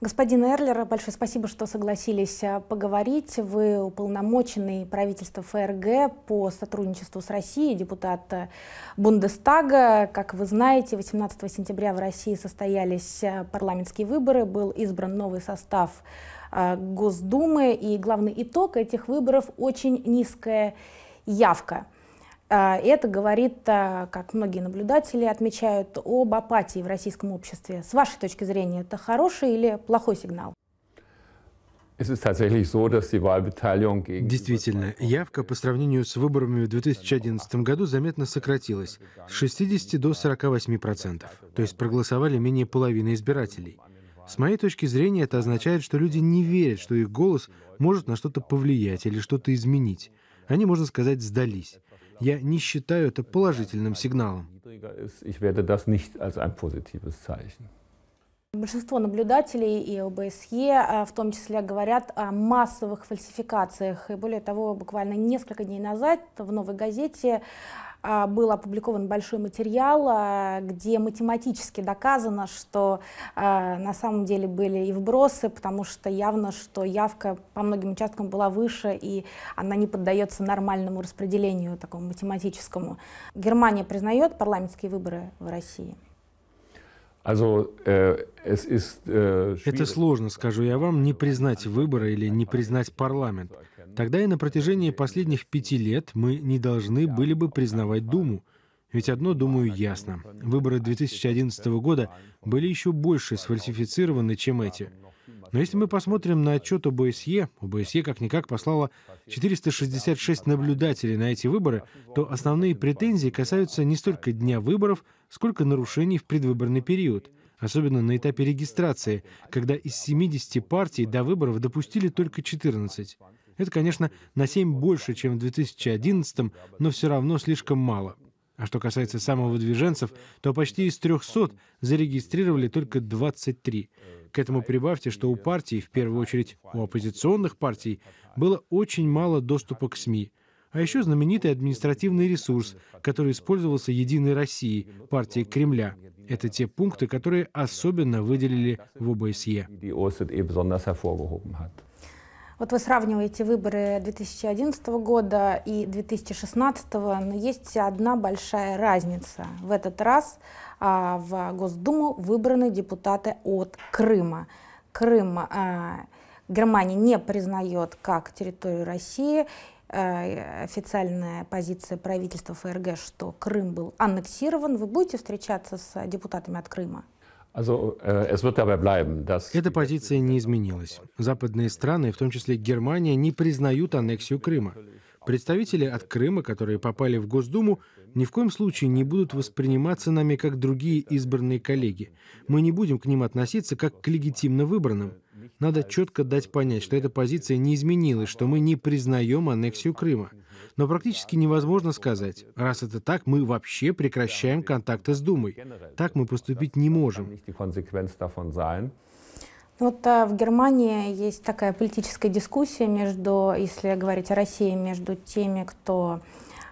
Господин Эрлер, большое спасибо, что согласились а, поговорить. Вы уполномоченный правительства ФРГ по сотрудничеству с Россией, депутат а, Бундестага. Как вы знаете, 18 сентября в России состоялись а, парламентские выборы, был избран новый состав Госдумы, и главный итог этих выборов очень низкая явка – а, это говорит, а, как многие наблюдатели отмечают, об апатии в российском обществе. С вашей точки зрения, это хороший или плохой сигнал? Действительно, явка по сравнению с выборами в 2011 году заметно сократилась с 60 до 48%, процентов, то есть проголосовали менее половины избирателей. С моей точки зрения, это означает, что люди не верят, что их голос может на что-то повлиять или что-то изменить. Они, можно сказать, сдались. Я не считаю это положительным сигналом. Большинство наблюдателей и ОБСЕ а, в том числе говорят о массовых фальсификациях. И более того, буквально несколько дней назад в «Новой газете» А, был опубликован большой материал, а, где математически доказано, что а, на самом деле были и вбросы, потому что явно, что явка по многим участкам была выше, и она не поддается нормальному распределению такому математическому. Германия признает парламентские выборы в России? Äh, äh, Это сложно, скажу я вам, не признать выборы или не признать парламент. Тогда и на протяжении последних пяти лет мы не должны были бы признавать Думу. Ведь одно, думаю, ясно. Выборы 2011 года были еще больше сфальсифицированы, чем эти. Но если мы посмотрим на отчет ОБСЕ, ОБСЕ как-никак послала 466 наблюдателей на эти выборы, то основные претензии касаются не столько дня выборов – сколько нарушений в предвыборный период, особенно на этапе регистрации, когда из 70 партий до выборов допустили только 14. Это, конечно, на 7 больше, чем в 2011, но все равно слишком мало. А что касается самовыдвиженцев, то почти из 300 зарегистрировали только 23. К этому прибавьте, что у партий, в первую очередь у оппозиционных партий, было очень мало доступа к СМИ – а еще знаменитый административный ресурс, который использовался «Единой России, партии Кремля. Это те пункты, которые особенно выделили в ОБСЕ. Вот вы сравниваете выборы 2011 года и 2016, но есть одна большая разница. В этот раз а, в Госдуму выбраны депутаты от Крыма. Крым а, Германия не признает как территорию России, Э, официальная позиция правительства ФРГ, что Крым был аннексирован. Вы будете встречаться с депутатами от Крыма? Э, Эта позиция не изменилась. Западные страны, в том числе Германия, не признают аннексию Крыма. Представители от Крыма, которые попали в Госдуму, ни в коем случае не будут восприниматься нами как другие избранные коллеги. Мы не будем к ним относиться как к легитимно выбранным. Надо четко дать понять, что эта позиция не изменилась, что мы не признаем аннексию Крыма. Но практически невозможно сказать, раз это так, мы вообще прекращаем контакты с Думой. Так мы поступить не можем. Вот а, в Германии есть такая политическая дискуссия между, если говорить о России, между теми, кто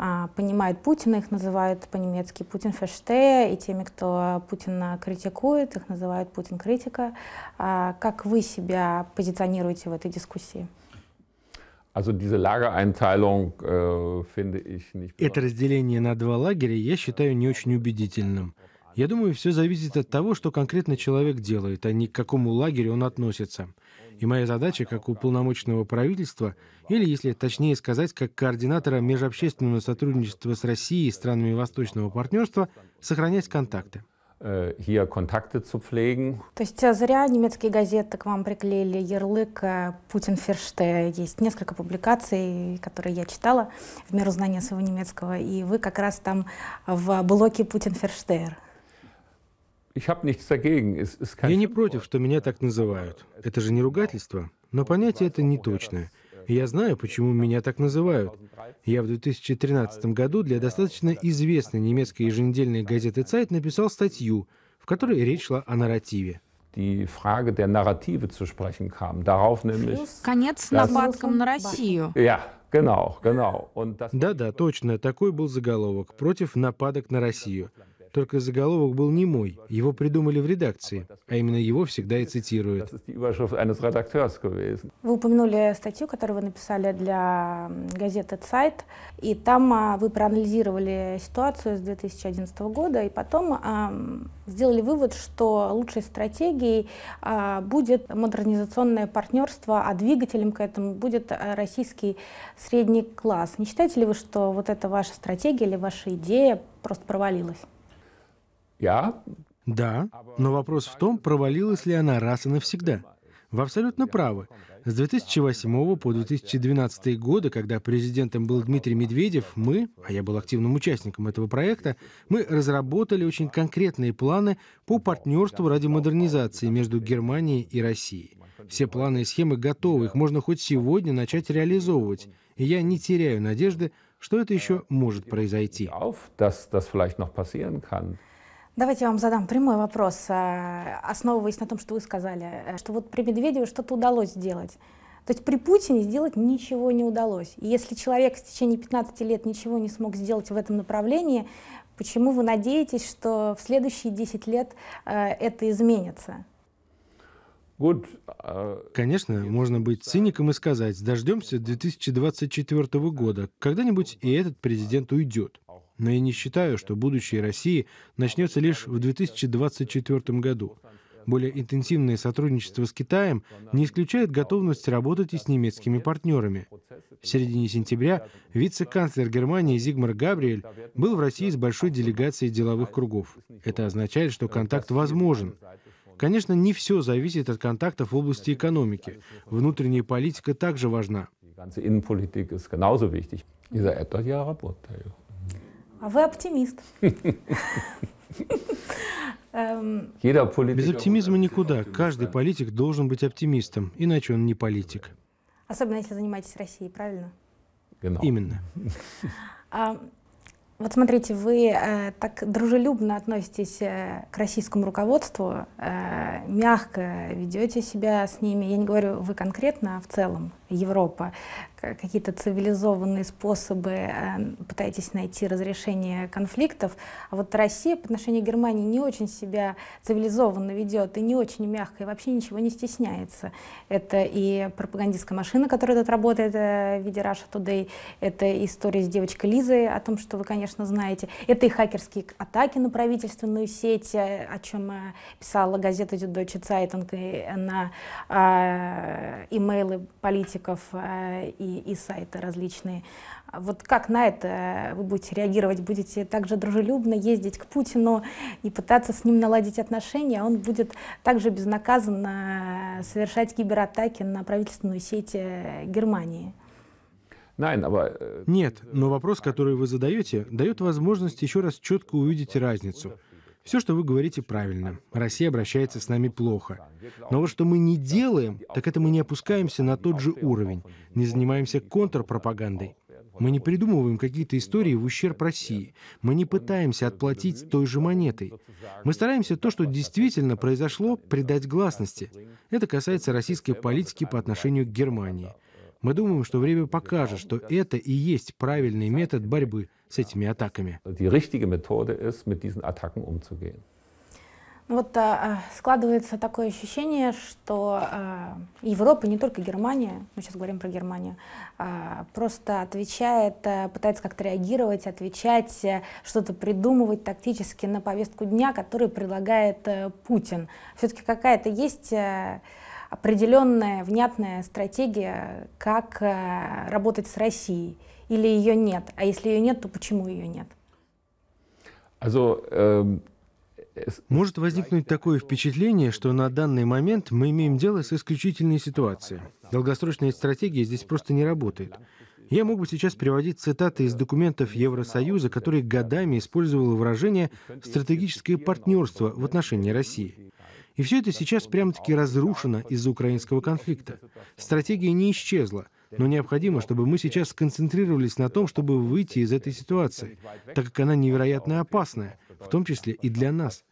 а, понимает Путина, их называют по-немецки Путин Фештея, и теми, кто Путина критикует, их называют Путин критика. А, как вы себя позиционируете в этой дискуссии? Äh, Это разделение на два лагеря я считаю не очень убедительным. Я думаю, все зависит от того, что конкретно человек делает, а не к какому лагерю он относится. И моя задача, как уполномоченного правительства, или, если точнее сказать, как координатора межобщественного сотрудничества с Россией и странами Восточного партнерства, сохранять контакты. Э, То есть а, зря немецкие газеты к вам приклеили ярлык э, «Путин Ферште». Есть несколько публикаций, которые я читала в меру знания своего немецкого, и вы как раз там в блоке «Путин Ферштейр». Я не против, что меня так называют. Это же не ругательство. Но понятие это не точное. я знаю, почему меня так называют. Я в 2013 году для достаточно известной немецкой еженедельной газеты «Цайт» написал статью, в которой речь шла о нарративе. Конец нападкам на Россию. Да-да, точно, такой был заголовок «Против нападок на Россию». Только заголовок был не мой, его придумали в редакции, а именно его всегда и цитируют. Вы упомянули статью, которую вы написали для газеты «Сайт», и там а, вы проанализировали ситуацию с 2011 года, и потом а, сделали вывод, что лучшей стратегией а, будет модернизационное партнерство, а двигателем к этому будет российский средний класс. Не считаете ли вы, что вот эта ваша стратегия или ваша идея просто провалилась? Я? Да, но вопрос в том, провалилась ли она раз и навсегда. Вы абсолютно правы. С 2008 по 2012 годы, когда президентом был Дмитрий Медведев, мы, а я был активным участником этого проекта, мы разработали очень конкретные планы по партнерству ради модернизации между Германией и Россией. Все планы и схемы готовы, их можно хоть сегодня начать реализовывать. И я не теряю надежды, что это еще может произойти. Давайте я вам задам прямой вопрос, э, основываясь на том, что вы сказали, э, что вот при Медведеве что-то удалось сделать. То есть при Путине сделать ничего не удалось. И если человек в течение 15 лет ничего не смог сделать в этом направлении, почему вы надеетесь, что в следующие 10 лет э, это изменится? А, Конечно, можно быть циником и сказать, дождемся 2024 года, когда-нибудь и этот президент уйдет. Но я не считаю, что будущее России начнется лишь в 2024 году. Более интенсивное сотрудничество с Китаем не исключает готовность работать и с немецкими партнерами. В середине сентября вице-канцлер Германии Зигмар Габриэль был в России с большой делегацией деловых кругов. Это означает, что контакт возможен. Конечно, не все зависит от контактов в области экономики. Внутренняя политика также важна. Die ganze Innenpolitik ist genauso а вы оптимист. Эм, Без оптимизма никуда. Каждый политик должен быть оптимистом, иначе он не политик. Особенно если занимаетесь Россией, правильно? Именно. А, вот смотрите, вы э, так дружелюбно относитесь э, к российскому руководству, э, мягко ведете себя с ними. Я не говорю вы конкретно, а в целом. Европа, какие-то цивилизованные способы, эм, пытаетесь найти разрешение конфликтов. А вот Россия по отношению к Германии не очень себя цивилизованно ведет и не очень мягко, и вообще ничего не стесняется. Это и пропагандистская машина, которая тут работает э, в виде Russia Today, это история с девочкой Лизой, о том, что вы, конечно, знаете. Это и хакерские атаки на правительственную сеть, э, о чем э, писала газета Deutsche Zeitung и на э имейлы политиков трафиков э, и, и сайты различные. А вот как на это вы будете реагировать? Будете также дружелюбно ездить к Путину и пытаться с ним наладить отношения, а он будет также безнаказанно совершать кибератаки на правительственную сеть Германии? Э, Нет, но вопрос, который вы задаете, дает возможность еще раз четко увидеть разницу. Все, что вы говорите, правильно. Россия обращается с нами плохо. Но вот что мы не делаем, так это мы не опускаемся на тот же уровень, не занимаемся контрпропагандой. Мы не придумываем какие-то истории в ущерб России. Мы не пытаемся отплатить той же монетой. Мы стараемся то, что действительно произошло, придать гласности. Это касается российской политики по отношению к Германии – мы думаем, что время покажет, что это и есть правильный метод борьбы с этими атаками. Вот а, а, складывается такое ощущение, что а, Европа, не только Германия, мы сейчас говорим про Германию, а, просто отвечает, а, пытается как-то реагировать, отвечать, а, что-то придумывать тактически на повестку дня, которую предлагает а, Путин. Все-таки какая-то есть... А, определенная внятная стратегия, как э, работать с Россией, или ее нет? А если ее нет, то почему ее нет? Эм, э, Может возникнуть такое впечатление, что на данный момент мы имеем дело с исключительной ситуацией. Долгосрочная стратегия здесь просто не работает. Я мог бы сейчас приводить цитаты из документов Евросоюза, которые годами использовало выражение «стратегическое партнерство» в отношении России. И все это сейчас прямо-таки разрушено из-за украинского конфликта. Стратегия не исчезла, но необходимо, чтобы мы сейчас сконцентрировались на том, чтобы выйти из этой ситуации, так как она невероятно опасная, в том числе и для нас.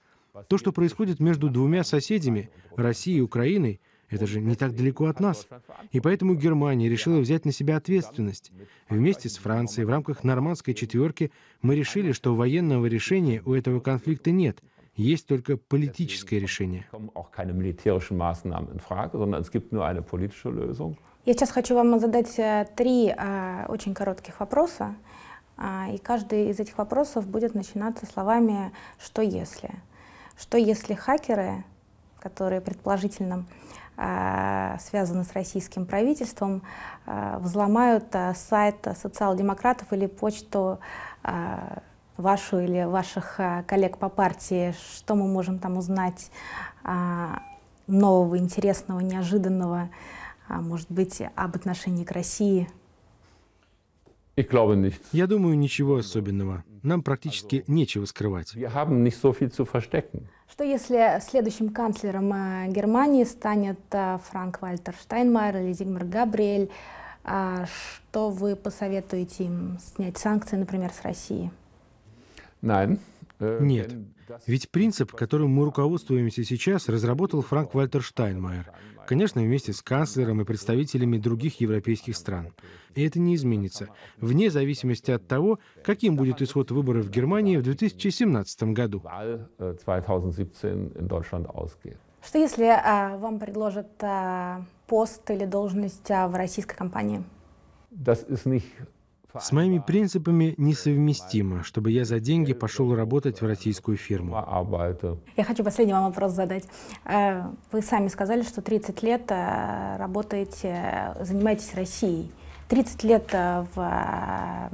То, что происходит между двумя соседями, Россией и Украиной, это же не так далеко от нас. И поэтому Германия решила взять на себя ответственность. Вместе с Францией в рамках нормандской четверки мы решили, что военного решения у этого конфликта нет — есть только политическое решение. Я сейчас хочу вам задать э, три а, очень коротких вопроса. А, и каждый из этих вопросов будет начинаться словами «что если?». Что если хакеры, которые предположительно э, связаны с российским правительством, взломают а, сайт социал-демократов или почту вашу или ваших э, коллег по партии, что мы можем там узнать а, нового, интересного, неожиданного, а, может быть, об отношении к России? Я думаю, ничего особенного. Нам практически нечего скрывать. Что если следующим канцлером э, Германии станет э, Франк Вальтер Штайнмайер или Зигмар Габриэль? А, что вы посоветуете им снять санкции, например, с России? Э, Нет. Э, Ведь принцип, которым мы руководствуемся сейчас, разработал Франк Вальтер Штайнмайер, конечно, вместе с канцлером и представителями других европейских стран. И это не изменится, вне зависимости от того, каким будет исход выборов в Германии в 2017 году. Äh, Что если а, вам предложат а, пост или должность а, в российской компании? Das ist nicht с моими принципами несовместимо, чтобы я за деньги пошел работать в российскую фирму. Я хочу последний вам вопрос задать. Э, вы сами сказали, что 30 лет э, работаете, э, занимаетесь Россией. 30 лет в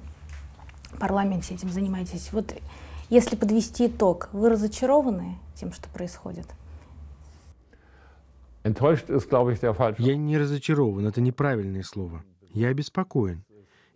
парламенте этим занимаетесь. Вот если подвести итог, вы разочарованы тем, что происходит? Я не разочарован, это неправильное слово. Я обеспокоен.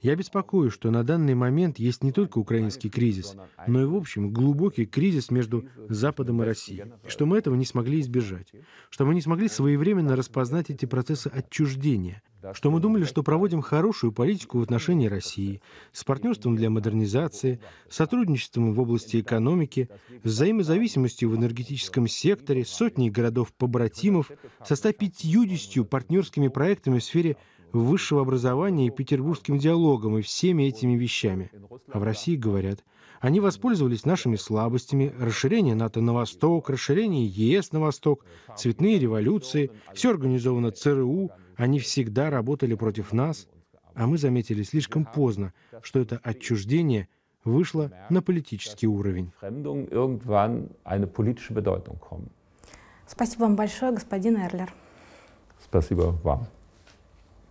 Я беспокоюсь, что на данный момент есть не только украинский кризис, но и, в общем, глубокий кризис между Западом и Россией, и что мы этого не смогли избежать, что мы не смогли своевременно распознать эти процессы отчуждения, что мы думали, что проводим хорошую политику в отношении России, с партнерством для модернизации, сотрудничеством в области экономики, взаимозависимостью в энергетическом секторе, сотней городов-побратимов, со 150 партнерскими проектами в сфере высшего образования и петербургским диалогом и всеми этими вещами. А в России говорят, они воспользовались нашими слабостями, расширение НАТО на восток, расширение ЕС на восток, цветные революции, все организовано ЦРУ, они всегда работали против нас, а мы заметили слишком поздно, что это отчуждение вышло на политический уровень. Спасибо вам большое, господин Эрлер. Спасибо вам.